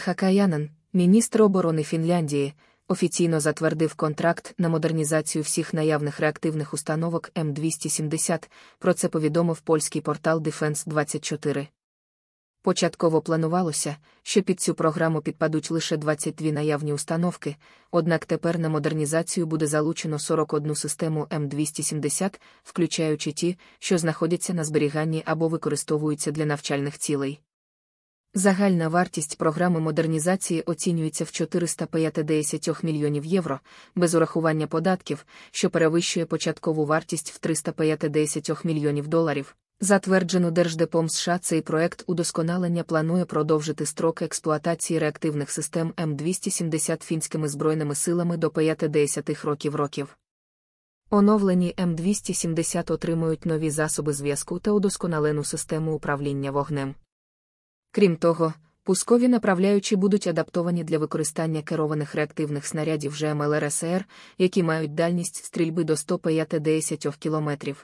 Хакаянен, міністр оборони Фінляндії, офіційно затвердив контракт на модернізацію всіх наявних реактивних установок М270. Про це повідомив польський портал Defense 24. Початково планувалося, що під цю програму підпадуть лише 22 наявні установки, однак тепер на модернізацію буде залучено 41 систему М270, включаючи ті, що знаходяться на зберіганні або використовуються для навчальних цілей. Загальна вартість програми модернізації оцінюється в 450 мільйонів євро, без урахування податків, що перевищує початкову вартість в 350 мільйонів доларів. Затверджено Держдепом США цей проект удосконалення планує продовжити строк експлуатації реактивних систем М270 фінськими збройними силами до 50 років років. Оновлені М270 отримують нові засоби зв'язку та удосконалену систему управління вогнем. Крім того, пускові направляючі будуть адаптовані для використання керованих реактивних снарядів ЖМЛРСР, які мають дальність стрільби до 105-10 км.